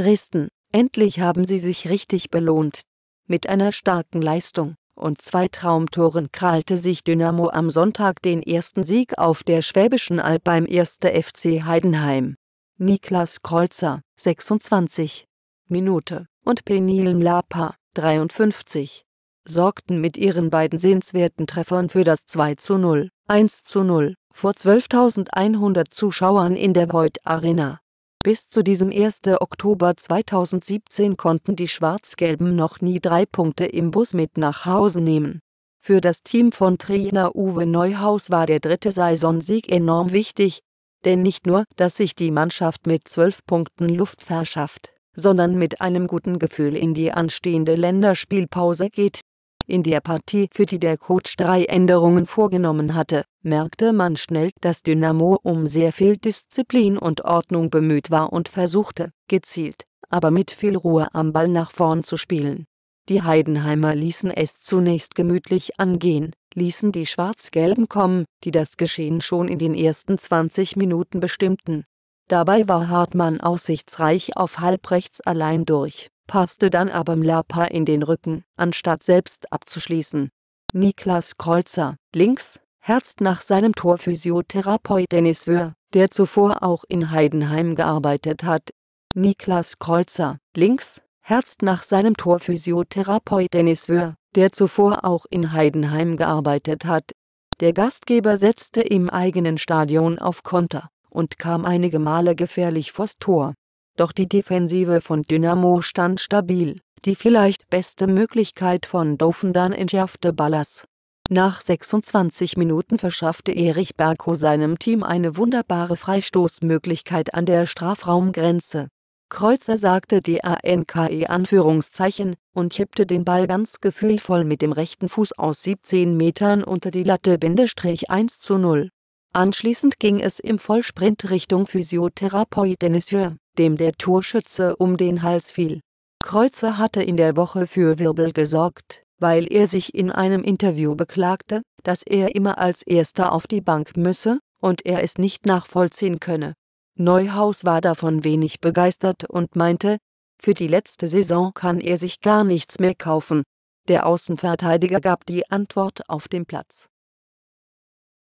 Dresden, endlich haben sie sich richtig belohnt. Mit einer starken Leistung und zwei Traumtoren krallte sich Dynamo am Sonntag den ersten Sieg auf der Schwäbischen Alb beim 1. FC Heidenheim. Niklas Kreuzer, 26. Minute, und Penil Mlapa, 53. sorgten mit ihren beiden sehenswerten Treffern für das 2 zu 0, 1 zu 0 vor 12.100 Zuschauern in der Void Arena. Bis zu diesem 1. Oktober 2017 konnten die Schwarz-Gelben noch nie drei Punkte im Bus mit nach Hause nehmen. Für das Team von Trainer Uwe Neuhaus war der dritte Saisonsieg enorm wichtig, denn nicht nur, dass sich die Mannschaft mit zwölf Punkten Luft verschafft, sondern mit einem guten Gefühl in die anstehende Länderspielpause geht in der Partie für die der Coach drei Änderungen vorgenommen hatte, merkte man schnell, dass Dynamo um sehr viel Disziplin und Ordnung bemüht war und versuchte, gezielt, aber mit viel Ruhe am Ball nach vorn zu spielen. Die Heidenheimer ließen es zunächst gemütlich angehen, ließen die Schwarz-Gelben kommen, die das Geschehen schon in den ersten 20 Minuten bestimmten. Dabei war Hartmann aussichtsreich auf halbrechts allein durch passte dann aber Mlapa in den Rücken, anstatt selbst abzuschließen. Niklas Kreuzer, links, herzt nach seinem Torphysiotherapeut Dennis Wöhr, der zuvor auch in Heidenheim gearbeitet hat. Niklas Kreuzer, links, herzt nach seinem Torphysiotherapeut Dennis Wöhr, der zuvor auch in Heidenheim gearbeitet hat. Der Gastgeber setzte im eigenen Stadion auf Konter und kam einige Male gefährlich vors Tor doch die Defensive von Dynamo stand stabil, die vielleicht beste Möglichkeit von Dovendal entschärfte Ballas. Nach 26 Minuten verschaffte Erich Berko seinem Team eine wunderbare Freistoßmöglichkeit an der Strafraumgrenze. Kreuzer sagte die ANKE Anführungszeichen und kippte den Ball ganz gefühlvoll mit dem rechten Fuß aus 17 Metern unter die Latte 1 zu 0. Anschließend ging es im Vollsprint Richtung Physiotherapeut Dennis Jör, dem der Torschütze um den Hals fiel. Kreuzer hatte in der Woche für Wirbel gesorgt, weil er sich in einem Interview beklagte, dass er immer als Erster auf die Bank müsse und er es nicht nachvollziehen könne. Neuhaus war davon wenig begeistert und meinte, für die letzte Saison kann er sich gar nichts mehr kaufen. Der Außenverteidiger gab die Antwort auf dem Platz.